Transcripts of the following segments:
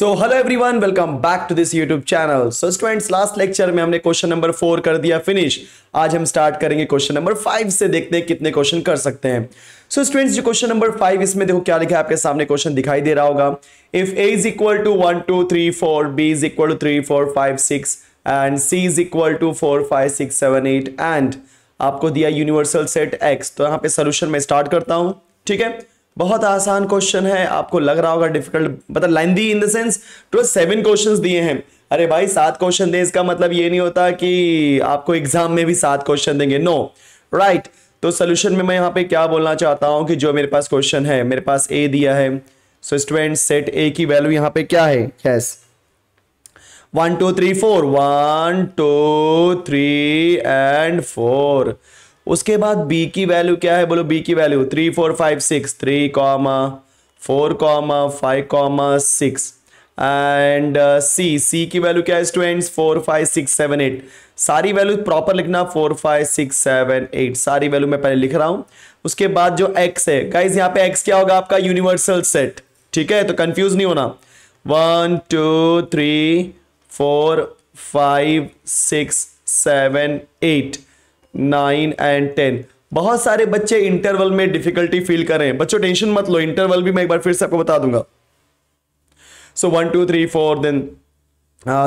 So hello everyone welcome back to this YouTube channel so students last lecture में हमने question number four कर दिया finish आज हम स्टार्ट करेंगे क्वेश्चन नंबर फाइव से देखते हैं कितने क्वेश्चन कर सकते हैं सो स्टूडेंट्स जो क्वेश्चन नंबर फाइव इसमें देखो क्या लिखा है आपके सामने क्वेश्चन दिखाई दे रहा होगा if A is equal to one two three four B is equal to three four five six and C is equal to four five six seven eight and आपको दिया यूनिवर्सल सेट एक्स तो यहाँ पे solution में start करता हूँ ठीक है बहुत आसान क्वेश्चन है आपको लग रहा होगा डिफिकल्ट मतलब lengthy in the sense two seven question दिए हैं अरे भाई सात क्वेश्चन दे इसका मतलब ये नहीं होता कि आपको एग्जाम में भी सात क्वेश्चन देंगे नो no. Right right. तो सोल्यूशन में मैं यहाँ पे क्या बोलना चाहता हूँ कि जो मेरे पास क्वेश्चन है मेरे पास ए दिया है सो स्टूडेंट सेट ए की वैल्यू यहाँ पे क्या है yes one two three four one two three and four उसके बाद बी की वैल्यू क्या है बोलो बी की value three four five six three comma four comma five comma six and C C की वैल्यू क्या है students four five six seven eight सारी वैल्यू प्रॉपर लिखना four five six seven eight सारी वैल्यू मैं पहले लिख रहा हूं उसके बाद जो एक्स है गाइज यहाँ पे एक्स क्या होगा आपका यूनिवर्सल सेट ठीक है तो कंफ्यूज नहीं होना one two three four five six seven eight nine and ten बहुत सारे बच्चे इंटरवल में डिफिकल्टी फील कर रहे हैं बच्चों टेंशन मत लो इंटरवल भी मैं एक बार फिर से आपको बता दूंगा so one two three four then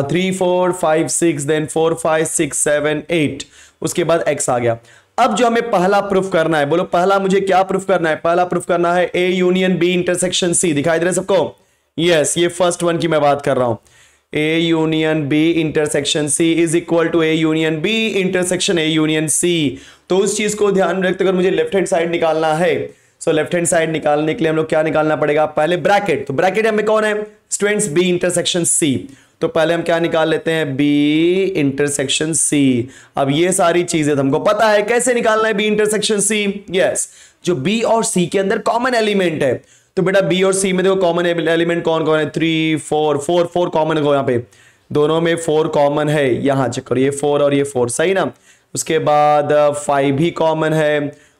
three four five six then four five six seven eight उसके बाद एक्स आ गया अब जो हमें पहला प्रूफ करना है बोलो पहला मुझे क्या प्रूफ करना है पहला प्रूफ करना है A union B intersection C दिखाई दे रहे सबको यस yes, ये फर्स्ट वन की मैं बात कर रहा हूं A union B intersection C is equal to A union B intersection A union C तो उस चीज को ध्यान रखते अगर मुझे लेफ्ट हैंड साइड निकालना है सो लेफ्ट हैंड साइड निकालने के लिए हम लोग क्या निकालना पड़ेगा पहले ब्रैकेट तो ब्रैकेट हमें कौन है स्टूडेंट्स बी इंटरसेक्शन सी तो पहले हम क्या निकाल लेते हैं बी इंटरसेक्शन सी अब ये सारी चीजें तो हमको पता है कैसे निकालना है बी इंटरसेक्शन सी यस जो बी और सी के अंदर कॉमन एलिमेंट है तो बेटा बी और सी में देखो कॉमन एलिमेंट कौन कौन है three four four four common है यहाँ पे दोनों में फोर कॉमन है यहाँ चेक करो ये फोर और ये फोर सही ना उसके बाद फाइव uh, भी कॉमन है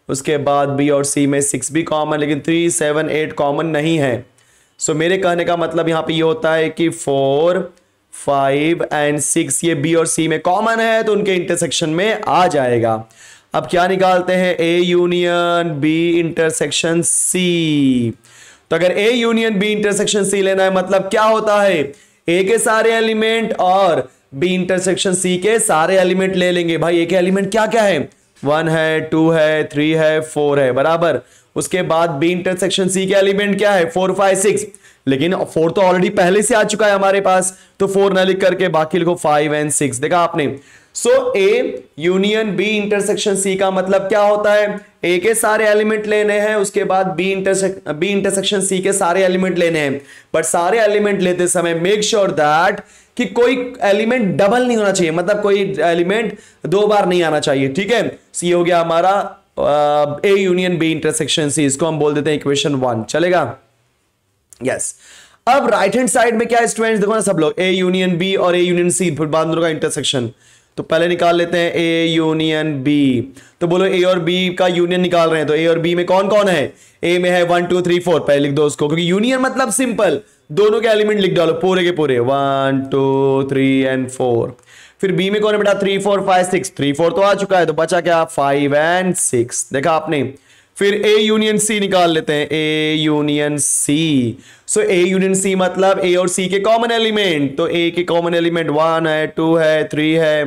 उसके बाद बी और सी में सिक्स भी कॉमन लेकिन थ्री सेवन एट कॉमन नहीं है सो so, मेरे कहने का मतलब यहाँ पे ये होता है कि फोर फाइव एंड सिक्स ये बी और सी में कॉमन है तो उनके इंटरसेक्शन में आ जाएगा अब क्या निकालते हैं A union B intersection C तो अगर A union B intersection C लेना है मतलब क्या होता है ए के सारे एलिमेंट और बी इंटरसेक्शन सी के सारे एलिमेंट ले लेंगे भाई ए के एलिमेंट क्या क्या है वन है टू है थ्री है फोर है बराबर उसके बाद बी इंटरसेक्शन सी के एलिमेंट क्या है फोर फाइव सिक्स लेकिन फोर तो ऑलरेडी पहले से आ चुका है हमारे पास तो फोर ना लिख करके बाकी लिखो फाइव एंड सिक्स देखा आपने so A union B intersection C का मतलब क्या होता है ए के सारे एलिमेंट लेने हैं उसके बाद B intersection B intersection C के सारे एलिमेंट लेने हैं बट सारे एलिमेंट लेते समय मेक श्योर दैट कि कोई एलिमेंट डबल नहीं होना चाहिए मतलब कोई एलिमेंट दो बार नहीं आना चाहिए ठीक है सी हो गया हमारा A union B intersection C इसको हम बोल देते हैं इक्वेशन वन चलेगा यस yes. अब राइट हैंड साइड में क्या स्टूडेंट देखो ना सब लोग ए यूनियन बी और ए यूनियन सी फिर बाद का इंटरसेक्शन तो पहले निकाल लेते हैं ए यूनियन बी तो बोलो ए और बी का यूनियन निकाल रहे हैं तो ए और बी में कौन कौन है ए में है वन टू थ्री फोर पहले लिख दो उसको क्योंकि यूनियन मतलब सिंपल दोनों के एलिमेंट लिख डालो पूरे के पूरे one two three and four फिर बी में कौन है बेटा three four five six three four तो आ चुका है तो बचा क्या फाइव एंड सिक्स देखा आपने फिर ए यूनियन सी निकाल लेते हैं A union C so A union सी मतलब ए और सी के कॉमन एलिमेंट तो ए के कॉमन एलिमेंट वन है टू है थ्री है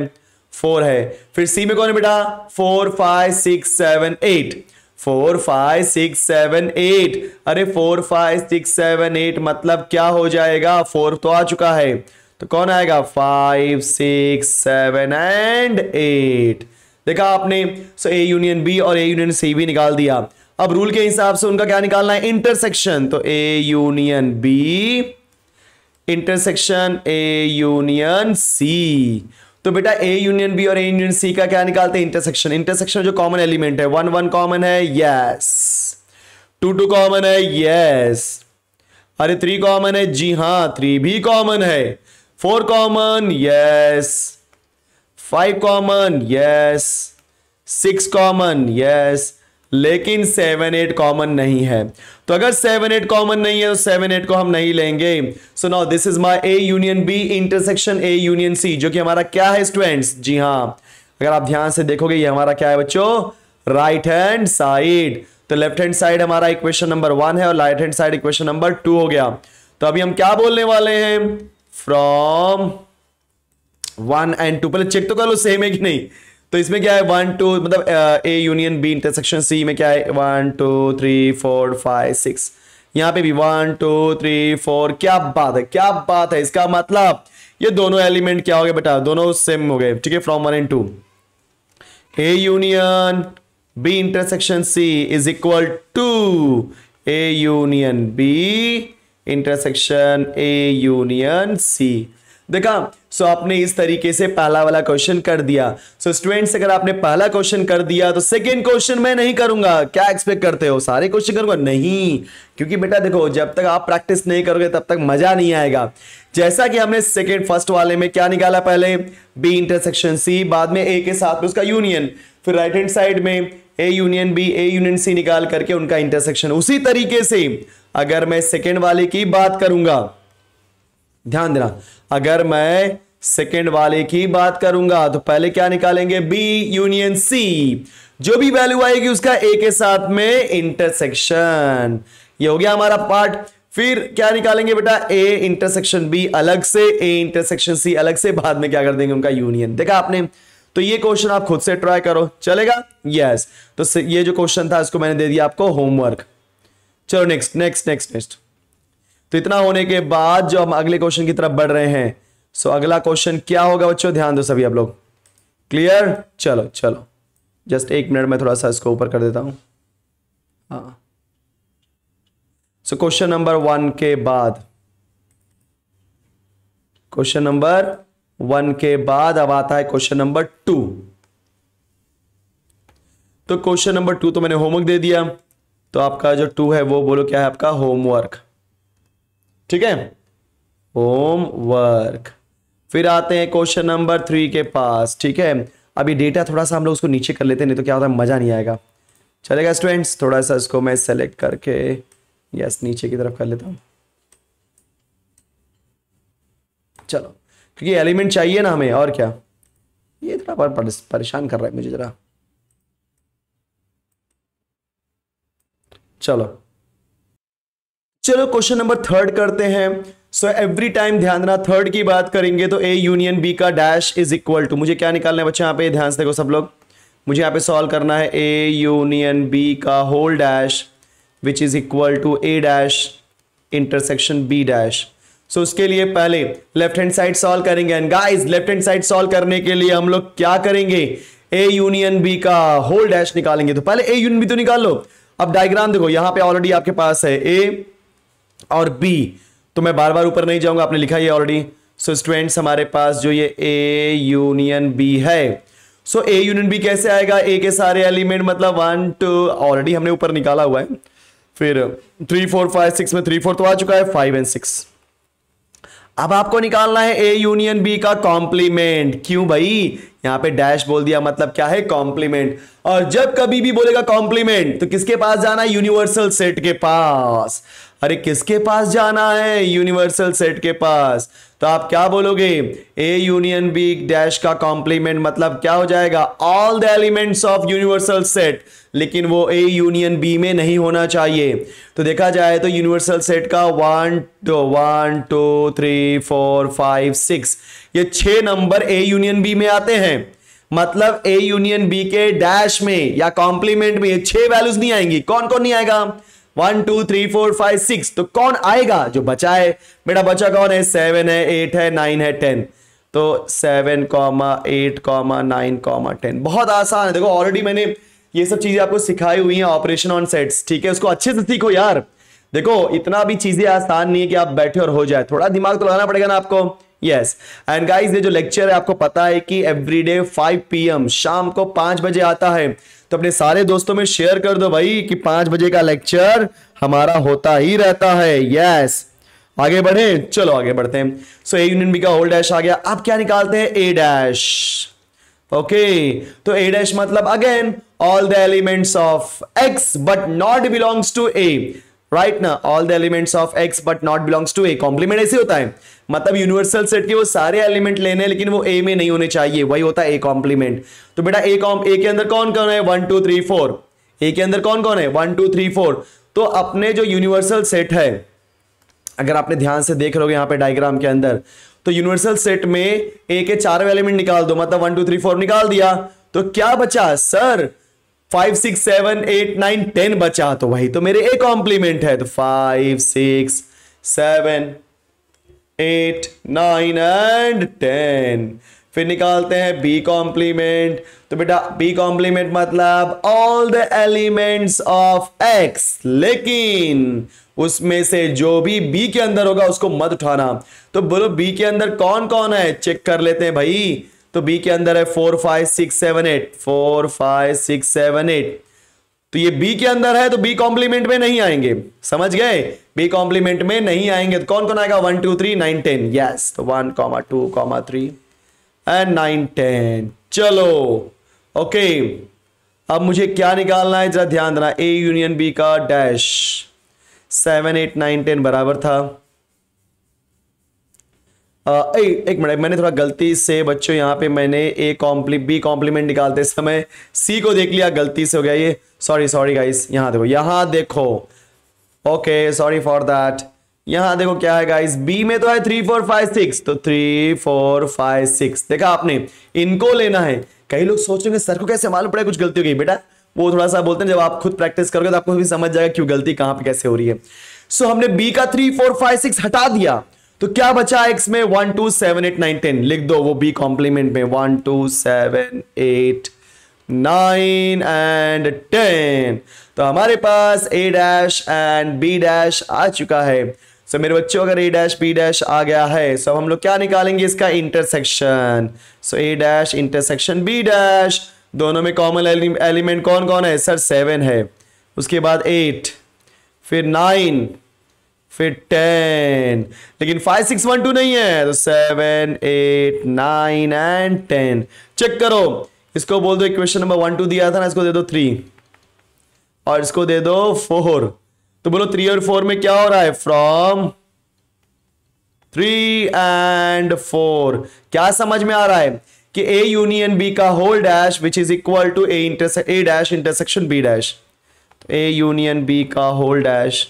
फोर है फिर सी में कौन है बेटा four five six seven eight four five six seven eight अरे four five six seven eight मतलब क्या हो जाएगा फोर तो आ चुका है तो कौन आएगा five six seven and eight देखा आपने सो ए यूनियन बी और ए यूनियन सी भी निकाल दिया अब रूल के हिसाब से उनका क्या निकालना है इंटरसेक्शन तो A union B intersection A union C तो बेटा ए यूनियन बी और ए यूनियन सी का क्या निकालते हैं इंटरसेक्शन इंटरसेक्शन जो कॉमन एलिमेंट है वन वन कॉमन है यस टू टू कॉमन है यस अरे थ्री कॉमन है जी हां थ्री भी कॉमन है four common yes five common yes six common yes लेकिन सेवन एट कॉमन नहीं है तो अगर सेवन एट कॉमन नहीं है तो सेवन एट को हम नहीं लेंगे so now this is my A union B intersection A union C जो कि हमारा क्या है स्टूडेंट्स जी हाँ अगर आप ध्यान से देखोगे ये हमारा क्या है बच्चों राइट हैंड साइड तो लेफ्ट हैंड साइड हमारा इक्वेशन नंबर वन है और right hand side equation number two हो गया तो अभी हम क्या बोलने वाले हैं फ्रॉम वन एंड टू पहले चेक तो कर लो सेम है कि नहीं तो इसमें क्या है वन टू मतलब A union B intersection C में क्या है one two three four five six यहाँ पे भी वन टू थ्री फोर क्या बात है क्या बात है इसका मतलब ये दोनों एलिमेंट क्या हो गए बेटा दोनों सेम हो गए ठीक है from one and two A union B intersection C is equal to A union B intersection A union C देखा सो so, आपने इस तरीके से पहला वाला क्वेश्चन कर दिया सो so, स्टूडेंट्स अगर आपने पहला क्वेश्चन कर दिया तो सेकेंड क्वेश्चन मैं नहीं करूंगा क्या एक्सपेक्ट करते हो सारे क्वेश्चन करूंगा नहीं क्योंकि बेटा देखो जब तक आप प्रैक्टिस नहीं करोगे तब तक मजा नहीं आएगा जैसा कि हमने सेकेंड फर्स्ट वाले में क्या निकाला पहले बी इंटरसेक्शन सी बाद में ए के साथ में उसका यूनियन फिर राइट हैंड साइड में A union B A union C निकाल करके उनका इंटरसेक्शन उसी तरीके से अगर मैं सेकेंड वाले की बात करूंगा ध्यान देना अगर मैं सेकेंड वाले की बात करूंगा तो पहले क्या निकालेंगे बी यूनियन सी जो भी वैल्यू आएगी उसका ए के साथ में इंटरसेक्शन ये हो गया हमारा पार्ट फिर क्या निकालेंगे बेटा ए इंटरसेक्शन बी अलग से ए इंटरसेक्शन सी अलग से बाद में क्या कर देंगे उनका यूनियन देखा आपने तो ये क्वेश्चन आप खुद से ट्राई करो चलेगा यस yes. तो ये जो क्वेश्चन था इसको मैंने दे दिया आपको होमवर्क चलो नेक्स्ट नेक्स्ट नेक्स्ट नेक्स्ट तो इतना होने के बाद जो हम अगले क्वेश्चन की तरफ बढ़ रहे हैं सो अगला क्वेश्चन क्या होगा बच्चों ध्यान दो सभी आप लोग क्लियर चलो चलो जस्ट एक मिनट में थोड़ा सा इसको ऊपर कर देता हूं हाँ सो क्वेश्चन नंबर वन के बाद क्वेश्चन नंबर वन के बाद अब आता है क्वेश्चन नंबर टू तो क्वेश्चन नंबर टू तो मैंने होमवर्क दे दिया तो आपका जो टू है वो बोलो क्या है आपका होमवर्क ठीक है होमवर्क फिर आते हैं क्वेश्चन नंबर थ्री के पास ठीक है अभी डेटा थोड़ा सा हम लोग उसको नीचे कर लेते हैं नहीं तो क्या होता है मज़ा नहीं आएगा चलेगा स्टूडेंट्स थोड़ा सा इसको मैं सेलेक्ट करके यस नीचे की तरफ कर लेता हूँ चलो क्योंकि एलिमेंट चाहिए ना हमें और क्या ये थोड़ा पर, परेशान कर रहा है मुझे ज़रा चलो चलो क्वेश्चन नंबर थर्ड करते हैं सो एवरी टाइम ध्यान देना थर्ड की बात करेंगे तो ए यूनियन बी का डैश इज इक्वल टू मुझे क्या निकालना है बच्चे यहाँ पे ध्यान से देखो सब लोग मुझे यहाँ पे सॉल्व करना है ए यूनियन बी का whole dash which is equal to A dash intersection B dash so उसके लिए पहले लेफ्ट हैंड साइड सॉल्व करेंगे and guys left hand side solve करने के लिए हम लोग क्या करेंगे ए यूनियन बी का होल डैश निकालेंगे तो पहले ए यूनियन बी तो निकाल लो अब डायग्राम देखो यहां पे ऑलरेडी आपके पास है ए और बी तो मैं बार बार ऊपर नहीं जाऊंगा आपने लिखा ये ऑलरेडी सो स्टूडेंट्स हमारे पास जो ये ए यूनियन बी है सो ए यूनियन बी कैसे आएगा ए के सारे एलिमेंट मतलब वन टू ऑलरेडी हमने ऊपर निकाला हुआ है फिर थ्री फोर फाइव सिक्स में थ्री फोर तो आ चुका है फाइव एंड सिक्स अब आपको निकालना है ए यूनियन बी का कॉम्प्लीमेंट क्यों भाई यहां पे डैश बोल दिया मतलब क्या है कॉम्प्लीमेंट और जब कभी भी बोलेगा कॉम्प्लीमेंट तो किसके पास जाना है यूनिवर्सल सेट के पास अरे किसके पास जाना है यूनिवर्सल सेट के पास तो आप क्या बोलोगे ए यूनियन बी डैश का कॉम्प्लीमेंट मतलब क्या हो जाएगा all the elements of universal set लेकिन वो ए यूनियन बी में नहीं होना चाहिए तो देखा जाए तो यूनिवर्सल सेट का one two one two three four five six ये छह नंबर ए यूनियन बी में आते हैं मतलब ए यूनियन बी के डैश में या कॉम्प्लीमेंट में ये छह वैल्यूज नहीं आएंगी कौन कौन नहीं आएगा one two three four five six तो कौन आएगा जो बचा है बेटा बचा कौन है सेवन है एट है नाइन है टेन तो seven comma eight comma nine comma ten बहुत आसान है देखो ऑलरेडी मैंने ये सब चीजें आपको सिखाई हुई हैं ऑपरेशन ऑन सेट्स ठीक है उसको अच्छे से सीखो यार देखो इतना भी चीजें आसान नहीं है कि आप बैठे और हो जाए थोड़ा दिमाग तो लगाना पड़ेगा ना आपको यस एंड गाइस ये जो लेक्चर है आपको पता है कि एवरीडे 5 पीएम शाम को 5 बजे आता है तो अपने सारे दोस्तों में शेयर कर दो भाई कि पांच बजे का लेक्चर हमारा होता ही रहता है यस आगे बढ़े चलो आगे बढ़ते हैं सो ए यूनियन बी का होल डैश आ गया अब क्या निकालते हैं ए डैश ओके तो ए डैश मतलब again all the elements of X but not belongs to A right ना all the elements of X but not belongs to A complement ऐसे होता है मतलब यूनिवर्सल सेट के वो सारे एलिमेंट लेने हैं लेकिन वो ए में नहीं होने चाहिए वही होता है ए कॉम्प्लीमेंट तो बेटा ए कॉम ए के अंदर कौन कौन है one two three four A के अंदर कौन कौन है वन टू थ्री फोर तो अपने जो यूनिवर्सल सेट है अगर आपने ध्यान से देख रहे हो यहाँ पे डायग्राम के अंदर तो यूनिवर्सल सेट में ए के चार एलिमेंट निकाल दो मतलब वन टू थ्री फोर निकाल दिया तो क्या बचा sir five six seven eight nine ten बचा तो भाई तो मेरे एक कॉम्प्लीमेंट है तो five six seven eight nine and ten फिर निकालते हैं बी कॉम्प्लीमेंट तो बेटा बी कॉम्प्लीमेंट मतलब all the elements of X लेकिन उसमें से जो भी बी के अंदर होगा उसको मत उठाना तो बोलो बी के अंदर कौन कौन है चेक कर लेते हैं भाई तो बी के अंदर है four five six seven eight four five six seven eight तो ये बी के अंदर है तो बी कॉम्प्लीमेंट में नहीं आएंगे समझ गए बी कॉम्प्लीमेंट में नहीं आएंगे तो कौन कौन आएगा one two three nine ten yes तो one comma two comma three and nine ten चलो ओके अब मुझे क्या निकालना है जरा ध्यान देना ए यूनियन बी का dash seven eight nine ten बराबर था आ, ए, एक मिनट मैंने थोड़ा गलती से बच्चों यहाँ पे मैंने ए कॉम्प्ली बी कॉम्प्लीमेंट निकालते समय सी को देख लिया गलती से हो गया ये सॉरी सॉरी गाइस यहाँ देखो यहाँ देखो ओके सॉरी फॉर दैट यहाँ देखो क्या है गाइस बी में तो है थ्री फोर फाइव सिक्स तो थ्री फोर फाइव सिक्स देखा आपने इनको लेना है कई लोग सोचेंगे सर को कैसे मालूम पड़ेगा कुछ गलती हो गई बेटा वो थोड़ा सा बोलते हैं जब आप खुद प्रैक्टिस करोगे तो आपको भी समझ जाएगा क्यों गलती कहाँ पे कैसे हो रही है सो so, हमने बी का थ्री फोर फाइव सिक्स हटा दिया तो क्या बचा एक्स में one two seven eight nine ten लिख दो वो बी कॉम्प्लीमेंट में one two seven eight nine and ten तो हमारे पास A dash and B dash आ चुका है सो so, मेरे बच्चों अगर ए डैश बी डैश आ गया है सो so, हम लोग क्या निकालेंगे इसका intersection so A dash intersection B dash दोनों में कॉमन एलिमेंट कौन कौन है सर सेवन है उसके बाद एट फिर नाइन फिर टेन लेकिन फाइव सिक्स वन टू नहीं है तो seven eight nine and ten check करो इसको बोल दो इक्वेशन नंबर वन टू दिया था ना इसको दे दो थ्री और इसको दे दो फोर तो बोलो थ्री और फोर में क्या हो रहा है फ्रॉम थ्री एंड फोर क्या समझ में आ रहा है कि ए यूनियन बी का whole dash which is equal to A intersection A dash intersection B dash A union B का whole dash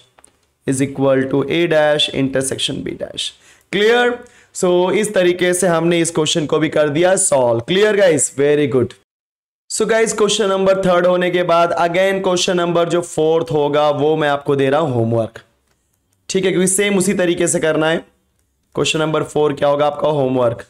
is equal to A dash intersection B dash clear so इस तरीके से हमने इस question को भी कर दिया solve clear guys very good so guys question number third होने के बाद अगेन क्वेश्चन नंबर जो फोर्थ होगा वो मैं आपको दे रहा हूं होमवर्क ठीक है क्योंकि सेम उसी तरीके से करना है क्वेश्चन नंबर फोर क्या होगा आपका होमवर्क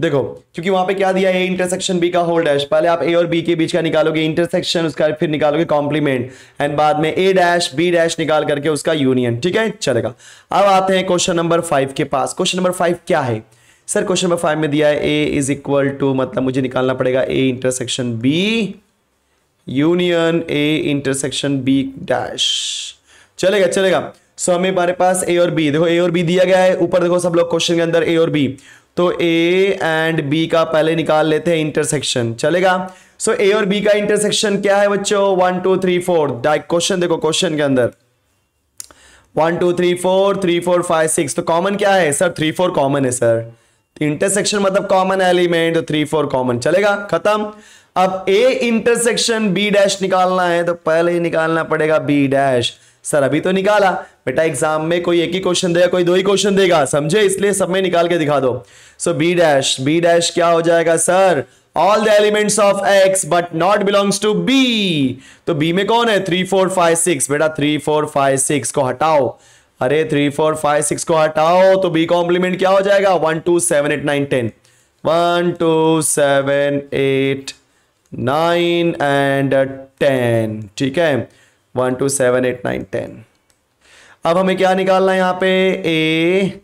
देखो क्योंकि वहां पे क्या दिया है इंटरसेक्शन बी का होल डैश पहले आप ए और बी के बीच का निकालोगे इंटरसेक्शन उसका फिर निकालोगे कॉम्प्लीमेंट एंड बाद में ए डैश बी डैश निकाल करके उसका यूनियन ठीक है चलेगा अब आते हैं क्वेश्चन नंबर फाइव के पास क्वेश्चन नंबर फाइव क्या है सर क्वेश्चन नंबर फाइव में दिया है ए इज इक्वल टू मतलब मुझे निकालना पड़ेगा A intersection B union A intersection B dash चलेगा चलेगा सो हमें हमारे पास ए और बी देखो ए और बी दिया गया है ऊपर देखो सब लोग क्वेश्चन के अंदर ए और बी तो ए एंड बी का पहले निकाल लेते हैं इंटरसेक्शन चलेगा सो so, ए और बी का इंटरसेक्शन क्या है बच्चों one two three four question देखो क्वेश्चन के अंदर one two three four three four five six तो कॉमन क्या है सर थ्री फोर कॉमन है सर इंटरसेक्शन मतलब common element three four common चलेगा खत्म अब ए इंटरसेक्शन बी डैश निकालना है तो पहले ही निकालना पड़ेगा बी डैश सर अभी तो निकाला बेटा एग्जाम में कोई एक ही क्वेश्चन देगा कोई दो ही क्वेश्चन देगा समझे इसलिए सब में निकाल के दिखा दो so B dash B dash क्या हो जाएगा sir all the elements of X but not belongs to B तो बी में कौन है थ्री फोर फाइव सिक्स बेटा थ्री फोर फाइव सिक्स को हटाओ अरे थ्री फोर फाइव सिक्स को हटाओ तो बी कॉम्प्लीमेंट क्या हो जाएगा one two seven eight nine ten one two seven eight nine and ten ठीक है one two seven eight nine ten अब हमें क्या निकालना है यहाँ पे A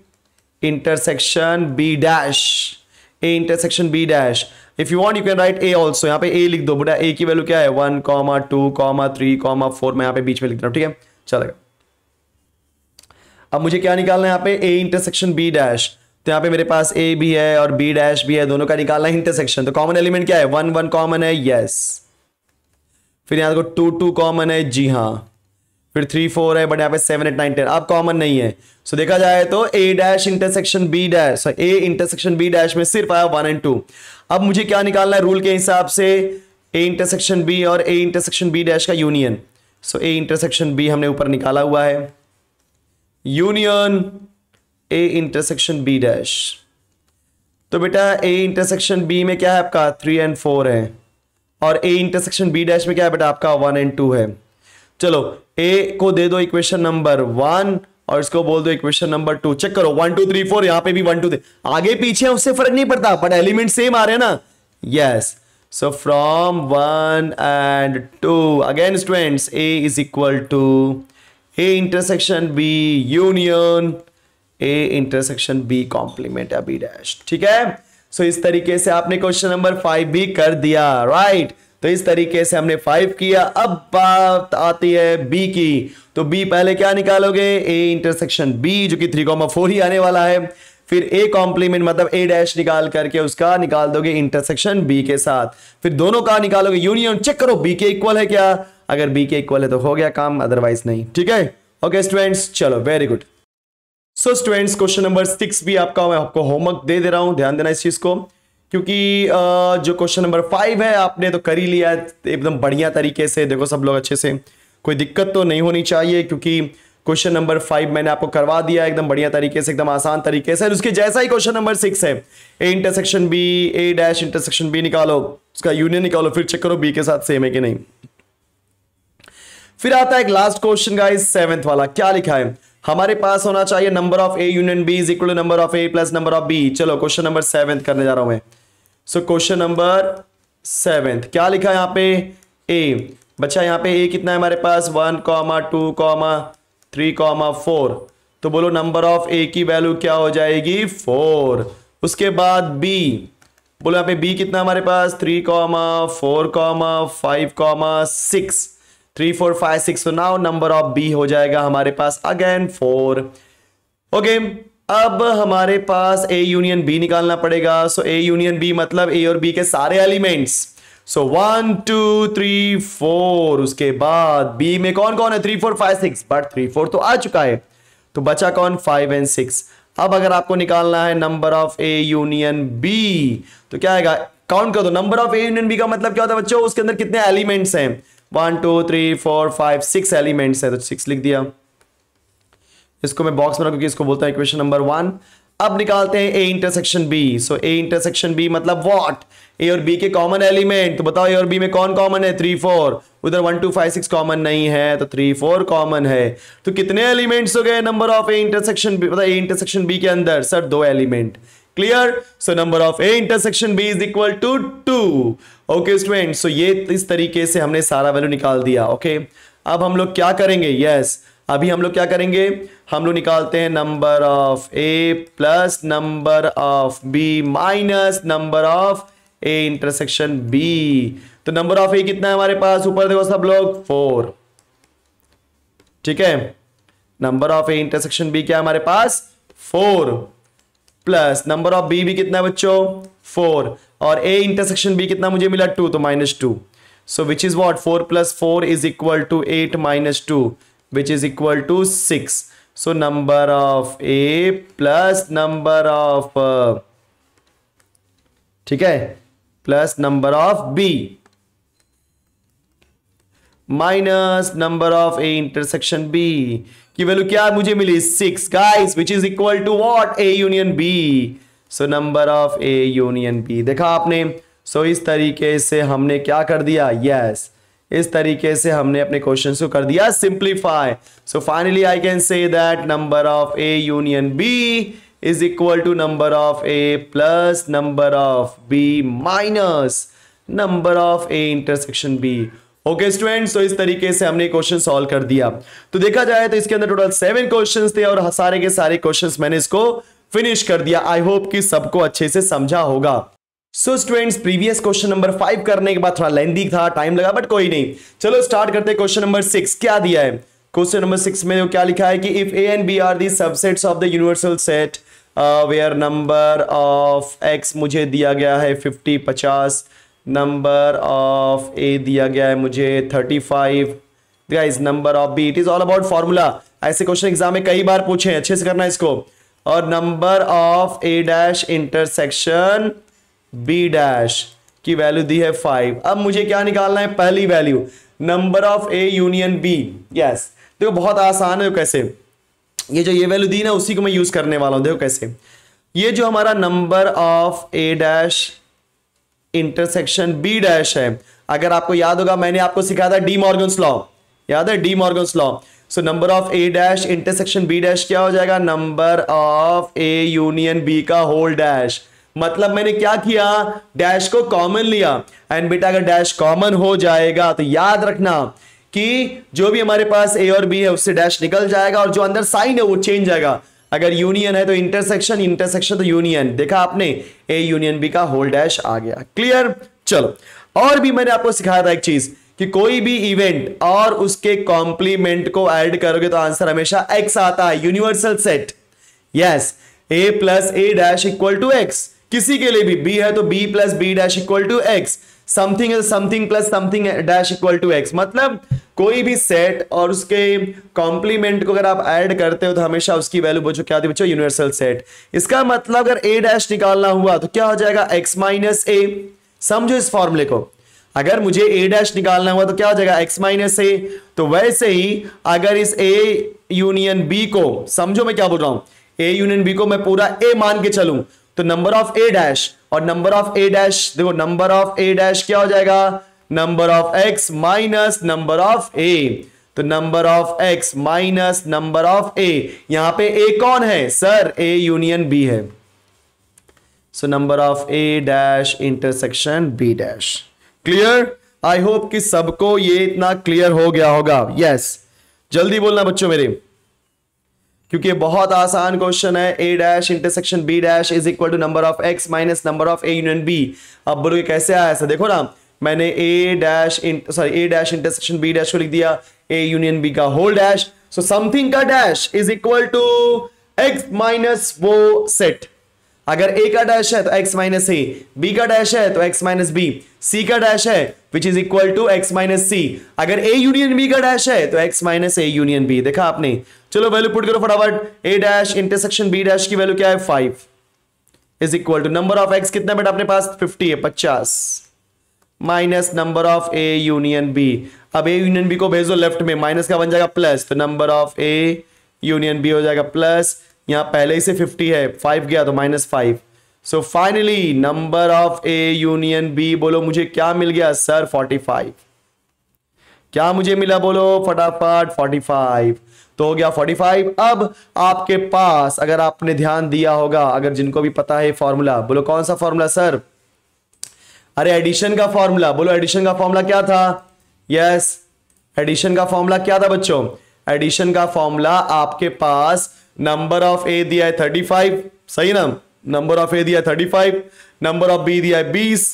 intersection B dash A intersection B dash if you want you can write A also यहाँ पे ए लिख दो बेटा ए की वैल्यू क्या है one comma two comma three comma four मैं यहां पे बीच में लिख रहा हूं ठीक है चलेगा अब मुझे क्या निकालना है यहां पे ए इंटरसेक्शन बी डैश तो यहां पे मेरे पास ए भी है और बी डैश भी है दोनों का निकालना है इंटरसेक्शन तो कॉमन एलिमेंट क्या है वन वन कॉमन है यस yes. फिर यहाँ देखो टू टू कॉमन है जी हाँ फिर थ्री फोर है बट यहाँ पे सेवन एट नाइन टेन अब कॉमन नहीं है सो so, देखा जाए तो A dash intersection B dash A intersection B dash में सिर्फ आया वन एंड टू अब मुझे क्या निकालना है रूल के हिसाब से ए इंटरसेक्शन बी और ए इंटरसेक्शन बी डैश का union so A intersection B हमने ऊपर निकाला हुआ है union A intersection B dash तो बेटा ए इंटरसेक्शन बी में क्या है आपका थ्री एंड फोर है और ए इंटरसेक्शन बी डैश में क्या है बेटा आपका वन एंड टू है चलो ए को दे दो इक्वेशन नंबर वन और इसको बोल दो इक्वेशन नंबर टू चेक करो वन टू थ्री फोर यहां पे भी वन टू आगे पीछे उससे फर्क नहीं पड़ता बट एलिमेंट सेम आ रहे हैं ना yes so from one and two again students A is equal to A intersection B union A intersection B complement B dash ठीक है सो इस तरीके से आपने क्वेश्चन नंबर फाइव भी कर दिया राइट तो इस तरीके से हमने फाइव किया अब बात आती है बी की तो बी पहले क्या निकालोगे ए इंटरसेक्शन बी जो कि थ्री कॉमा फोर ही आने वाला है फिर ए कॉम्प्लीमेंट मतलब ए डैश निकाल करके उसका निकाल दोगे इंटरसेक्शन बी के साथ फिर दोनों का निकालोगे यूनियन चेक करो बी के इक्वल है क्या अगर बी के इक्वल है तो हो गया काम अदरवाइज नहीं ठीक है ओके स्टूडेंट्स चलो very good so students question number six भी आपका मैं आपको होमवर्क दे दे रहा हूं ध्यान देना इस चीज को क्योंकि जो क्वेश्चन नंबर फाइव है आपने तो कर ही लिया एकदम बढ़िया तरीके से देखो सब लोग अच्छे से कोई दिक्कत तो नहीं होनी चाहिए क्योंकि क्वेश्चन नंबर फाइव मैंने आपको करवा दिया एकदम बढ़िया तरीके से एकदम आसान तरीके से उसके जैसा ही क्वेश्चन नंबर सिक्स है A intersection B A dash intersection B निकालो उसका यूनियन निकालो फिर चेक करो बी के साथ सेम है कि नहीं फिर आता है एक लास्ट क्वेश्चन का सेवेंथ वाला क्या लिखा है हमारे पास होना चाहिए number of A union B is equal to number of A plus number of B चलो क्वेश्चन नंबर सेवेंथ करने जा रहा हूं मैं सो क्वेश्चन नंबर सेवेंथ क्या लिखा है पे ए बच्चा यहां पे ए कितना है हमारे पास one comma two comma three comma four तो बोलो नंबर ऑफ ए की वैल्यू क्या हो जाएगी फोर उसके बाद बी बोलो यहाँ पे बी कितना हमारे पास three comma four comma five comma six three four five six now number of B हो जाएगा हमारे पास अगेन फोर ओके अब हमारे पास ए यूनियन बी निकालना पड़ेगा सो ए यूनियन बी मतलब ए और बी के सारे elements so one two three four उसके बाद बी में कौन कौन है three four five six but three four तो आ चुका है तो बचा कौन फाइव एंड सिक्स अब अगर आपको निकालना है number of A union B तो क्या आएगा काउंट कर दो number of A union B का मतलब क्या होता है बच्चों उसके अंदर कितने एलिमेंट्स हैं one two three four five six elements है तो सिक्स लिख दिया इसको मैं बॉक्स में रखूँ इसको बोलता हूँ इक्वेशन नंबर वन अब निकालते हैं A intersection B so A intersection B मतलब वॉट ए और बी के कॉमन एलिमेंट तो बताओ ए और बी में कौन कॉमन है थ्री फोर उधर one two five six common नहीं है तो थ्री फोर कॉमन है तो कितने एलिमेंट्स हो गए number of A intersection B मतलब ए इंटरसेक्शन बी के अंदर सर दो element clear so number of A intersection B is equal to two okay student so ये इस तरीके से हमने सारा वैल्यू निकाल दिया ओके okay? अब हम लोग क्या करेंगे यस yes. अभी हम लोग क्या करेंगे हम लोग निकालते हैं number of A plus number of B minus number of A intersection B तो नंबर ऑफ ए कितना है हमारे पास ऊपर देखो सब लोग फोर ठीक है number of A intersection B क्या है हमारे पास four plus number of B भी कितना है बच्चों फोर और ए इंटरसेक्शन बी कितना मुझे मिला टू तो minus two so which is what four plus four is equal to eight minus two which is equal to six so number of A plus number of ठीक है plus number of B minus number of A intersection B की value क्या मुझे मिली six guys which is equal to what A union B so number of A union B देखा आपने सो so, इस तरीके से हमने क्या कर दिया यस yes. इस तरीके से हमने अपने क्वेश्चन को कर दिया simplify so finally I can say that number of A union B is equal to number of A plus number of B minus number of A intersection B okay students तो इस तरीके से हमने question solve कर दिया तो देखा जाए तो इसके अंदर टोटल सेवन क्वेश्चन थे और सारे के सारे क्वेश्चन मैंने इसको फिनिश कर दिया आई होप कि सबको अच्छे से समझा होगा so students previous question number five करने के बाद थोड़ा लेंदी था टाइम लगा बट कोई नहीं चलो स्टार्ट करते क्वेश्चन नंबर सिक्स क्या दिया है क्वेश्चन नंबर सिक्स में क्या लिखा है कि if A and B are the subsets of the universal set where number of X मुझे दिया गया है फिफ्टी पचास नंबर ऑफ ए दिया गया है मुझे thirty five guys number of B it is all about formula ऐसे क्वेश्चन एग्जाम में कई बार पूछे अच्छे से करना इसको और number of A dash intersection B dash की वैल्यू दी है फाइव अब मुझे क्या निकालना है पहली value number of A union B yes देखो बहुत आसान है कैसे ये जो ये वैल्यू दी ना उसी को मैं यूज करने वाला हूं देखो कैसे ये जो हमारा number of A dash intersection B dash है अगर आपको याद होगा मैंने आपको सिखाया था डी मॉर्गन लॉ याद है De Morgan law so number of A dash intersection B dash क्या हो जाएगा number of A union B का होल डैश मतलब मैंने क्या किया डैश को कॉमन लिया एंड बेटा अगर डैश कॉमन हो जाएगा तो याद रखना कि जो भी हमारे पास ए और बी है उससे डैश निकल जाएगा और जो अंदर साइन है वो चेंज जाएगा अगर यूनियन है तो इंटरसेक्शन इंटरसेक्शन तो यूनियन देखा आपने ए यूनियन बी का होल डैश आ गया क्लियर चलो और भी मैंने आपको सिखाया था एक चीज कि कोई भी इवेंट और उसके कॉम्प्लीमेंट को ऐड करोगे तो आंसर हमेशा एक्स आता है universal set yes A plus A dash equal to X किसी के लिए भी बी है तो B plus B dash equal to X something is something plus something dash equal to X मतलब कोई भी सेट और उसके कॉम्प्लीमेंट को अगर आप ऐड करते हो तो हमेशा उसकी वैल्यू बोझो क्या बच्चों यूनिवर्सल सेट इसका मतलब अगर ए डैश निकालना हुआ तो क्या हो जाएगा एक्स माइनस ए समझो इस फॉर्मुले को अगर मुझे ए डैश निकालना हुआ तो क्या हो जाएगा एक्स माइनस ए तो वैसे ही अगर इस ए यूनियन बी को समझो मैं क्या बोल रहा हूं ए यूनियन बी को मैं पूरा ए मान के चलू तो नंबर ऑफ ए डैश और नंबर ऑफ ए डैश देखो नंबर ऑफ ए डैश क्या हो जाएगा number of X minus number of A तो number of X minus number of A यहां पे ए कौन है सर ए यूनियन बी है so number of A dash intersection B dash clear I hope कि सबको ये इतना क्लियर हो गया होगा यस yes. जल्दी बोलना बच्चों मेरे क्योंकि बहुत आसान क्वेश्चन है A dash intersection B dash is equal to number of X minus number of A union B अब ये कैसे आया ऐसा देखो ना मैंने A dash sorry A dash intersection B dash को लिख दिया ए यूनियन बी का होल डैश सो समथिंग का dash is equal to X minus वो सेट अगर ए का डैश है तो एक्स माइनस ए बी का डैश है तो एक्स माइनस बी सी का डैश है which is equal to X minus C अगर ए यूनियन बी का डैश है तो X minus A union B देखा आपने चलो वैल्यू पुट करो फटाफट A dash intersection B dash की वैल्यू क्या है five is equal to number of X कितना बेटा अपने पास फिफ्टी है पचास minus number of A union B अब ए यूनियन बी को भेजो लेफ्ट में माइनस का बन जाएगा प्लस तो number of A union B हो जाएगा प्लस यहाँ पहले ही से फिफ्टी है फाइव गया तो minus five so finally number of A union B बोलो मुझे क्या मिल गया सर फोर्टी फाइव क्या मुझे मिला बोलो फटाफट फोर्टी फाइव तो हो गया फोर्टी फाइव अब आपके पास अगर आपने ध्यान दिया होगा अगर जिनको भी पता है फॉर्मूला बोलो कौन सा फॉर्मूला सर अरे एडिशन का फॉर्मूला बोलो एडिशन का फॉर्मूला क्या था यस yes, एडिशन का फॉर्मूला क्या था बच्चों एडिशन का फॉर्मूला आपके पास नंबर ऑफ ए दिया है थर्टी फाइव सही ना नंबर ऑफ ए दिया thirty five number of B दिया है बीस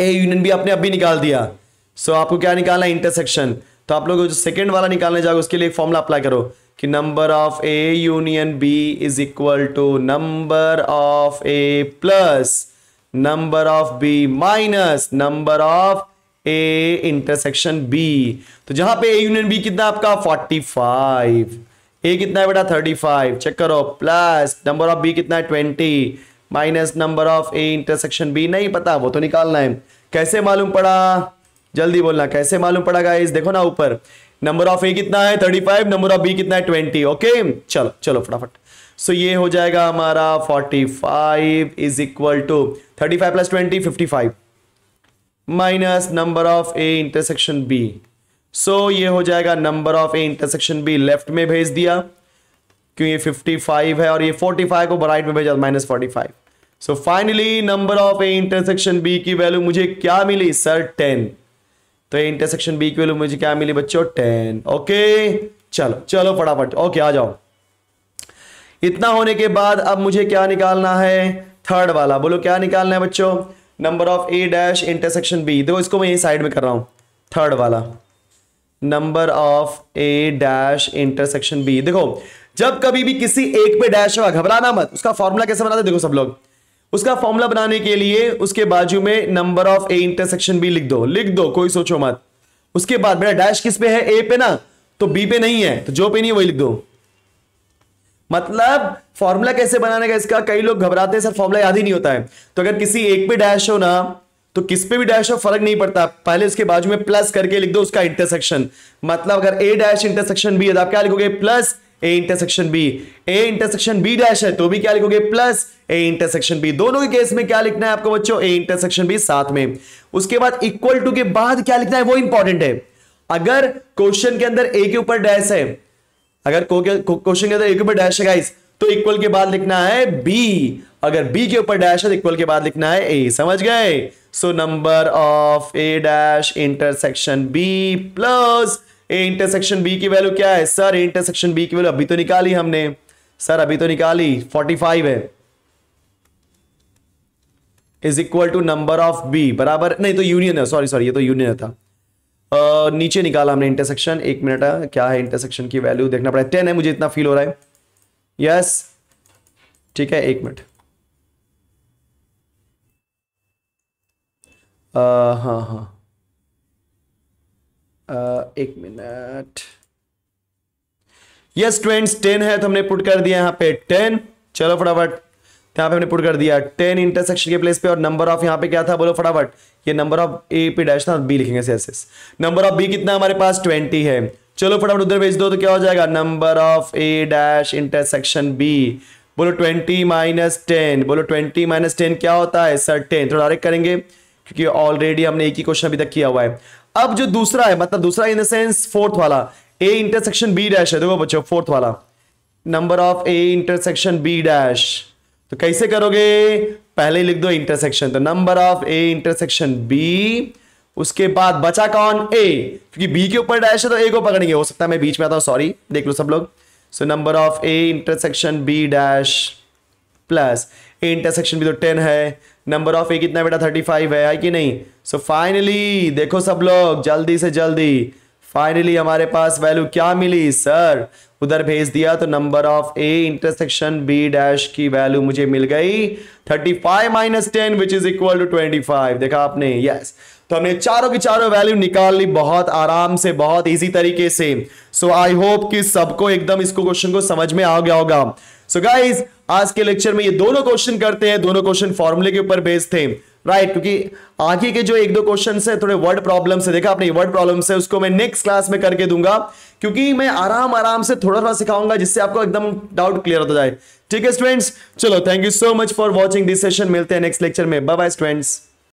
ए यूनियन भी आपने अभी निकाल दिया सो so, आपको क्या निकालना है इंटरसेक्शन तो आप लोग जो सेकेंड वाला निकालने जाओगे उसके लिए एक फॉर्मूला अप्लाई करो कि number of A union B is equal to number of A plus number of B minus number of A intersection B तो जहां पे ए यूनियन बी कितना आपका 45 ए कितना है बेटा 35 चेक करो प्लस नंबर ऑफ बी कितना है 20 minus number of A intersection B नहीं पता वो तो निकालना है कैसे मालूम पड़ा जल्दी बोलना कैसे मालूम पड़ा गाइस देखो ना ऊपर नंबर ऑफ ए कितना है 35 नंबर ऑफ बी कितना है 20 ओके चलो चलो फटाफट सो ये हो जाएगा हमारा 45 is equal to thirty five plus fifty five minus number of A intersection B so ये हो जाएगा number of A intersection B left में भेज दिया क्यों ये 55 है और ये 45 को राइट में भेजा minus forty five so finally number of A intersection B की वैल्यू मुझे क्या मिली सर टेन तो ए इंटरसेक्शन बी की वैल्यू मुझे क्या मिली बच्चों टेन ओके चलो चलो फटाफट ओके आ जाओ इतना होने के बाद अब मुझे क्या निकालना है थर्ड वाला बोलो क्या निकालना है बच्चों number of A dash intersection B देखो इसको मैं यही साइड में कर रहा हूं थर्ड वाला number of A dash intersection B देखो जब कभी भी किसी एक पे डैश होगा घबराना मत उसका फॉर्मूला कैसे बनाते देखो सब लोग उसका फॉर्मूला बनाने के लिए उसके बाजू में number of A intersection B लिख दो लिख दो कोई सोचो मत उसके बाद बेटा डैश किस पे है ए पे ना तो बी पे नहीं है तो जो पे नहीं है वही लिख दो मतलब फॉर्मूला कैसे बनाने का इसका कई लोग घबराते हैं सर फॉर्मूला याद ही नहीं होता है तो अगर किसी एक पे डैश हो ना तो किस पे भी डैश हो फर्क नहीं पड़ता पहले उसके बाजू में प्लस करके लिख दो उसका इंटरसेक्शन मतलब अगर ए डैश इंटरसेक्शन बी है तो आप क्या लिखोगे plus A intersection B A intersection B dash है तो भी क्या लिखोगे प्लस ए इंटरसेक्शन बी दोनों के केस में क्या लिखना है आपको बच्चों ए इंटरसेक्शन बी साथ में उसके बाद इक्वल टू के बाद क्या लिखना है वो इंपॉर्टेंट है अगर क्वेश्चन के अंदर ए के ऊपर डैश है अगर क्वेश्चन के अंदर ए के ऊपर डैश है गाइस तो इक्वल के बाद लिखना है बी अगर बी के ऊपर डैश है तो इक्वल के बाद लिखना है ए समझ गए so number of A dash intersection B plus A intersection B की वैल्यू क्या है सर इंटरसेक्शन बी की वैल्यू अभी तो निकाली हमने सर अभी तो निकाली 45 है is equal to number of B बराबर नहीं तो यूनियन है सॉरी सॉरी ये तो यूनियन था नीचे निकाला हमने इंटरसेक्शन एक मिनट है क्या है इंटरसेक्शन की वैल्यू देखना पड़ा टेन है मुझे इतना फील हो रहा है यस ठीक है एक मिनट हाँ हाँ एक मिनट यस ट्वेंट्स टेन है तो हमने पुट कर दिया यहां पे टेन चलो फटाफट यहाँ पे हमने पुट कर दिया टेन इंटरसेक्शन के प्लेस पे और नंबर ऑफ यहाँ पे क्या था बोलो फटाफट ये नंबर ऑफ ए पे डैश था बी लिखेंगे नंबर ऑफ बी कितना हमारे पास ट्वेंटी है चलो फटाफट उधर भेज दो तो क्या हो जाएगा number of A dash intersection B बोलो ट्वेंटी माइनस टेन बोलो ट्वेंटी माइनस टेन क्या होता है सर टेन थोड़ा डायरेक्ट करेंगे क्योंकि ऑलरेडी हमने एक ही क्वेश्चन अभी तक किया हुआ है अब जो दूसरा है मतलब दूसरा इन द सेंस फोर्थ वाला ए इंटरसेक्शन बी डैश है देखो बच्चों फोर्थ वाला number of A intersection B dash तो कैसे करोगे पहले लिख दो इंटरसेक्शन तो number of A intersection B उसके बाद बचा कौन ए क्योंकि बी के ऊपर डैश है तो ए को पकड़ेंगे हो सकता है मैं बीच में आता हूं सॉरी देख लो सब लोग so number of A intersection B dash plus A intersection B तो टेन है नंबर ऑफ ए कितना बेटा थर्टी फाइव है कि नहीं सो so, फाइनली देखो सब लोग जल्दी से जल्दी फाइनली हमारे पास वैल्यू क्या मिली सर उधर भेज दिया तो number of A intersection B dash की वैल्यू मुझे मिल गई 35 five minus ten which is equal to five देखा आपने यस yes. तो हमने चारों की चारों वैल्यू निकाल ली बहुत आराम से बहुत इजी तरीके से सो आई होप कि सबको एकदम इसको क्वेश्चन को समझ में आ गया होगा सो so गाइज आज के लेक्चर में ये दोनों क्वेश्चन करते हैं दोनों क्वेश्चन फॉर्मूले के ऊपर बेस्ड थे राइट right, क्योंकि आगे के जो एक दो क्वेश्चन है थोड़े वर्ड प्रॉब्लम से देखा आपने वर्ड प्रॉब्लम है उसको मैं नेक्स्ट क्लास में करके दूंगा क्योंकि मैं आराम आराम से थोड़ा थोड़ा सिखाऊंगा जिससे आपको एकदम डाउट क्लियर होता जाए ठीक है स्टूडेंट्स चलो thank you so much for watching this session मिलते हैं नेक्स्ट लेक्चर में बाय बाय स्टूडेंट्स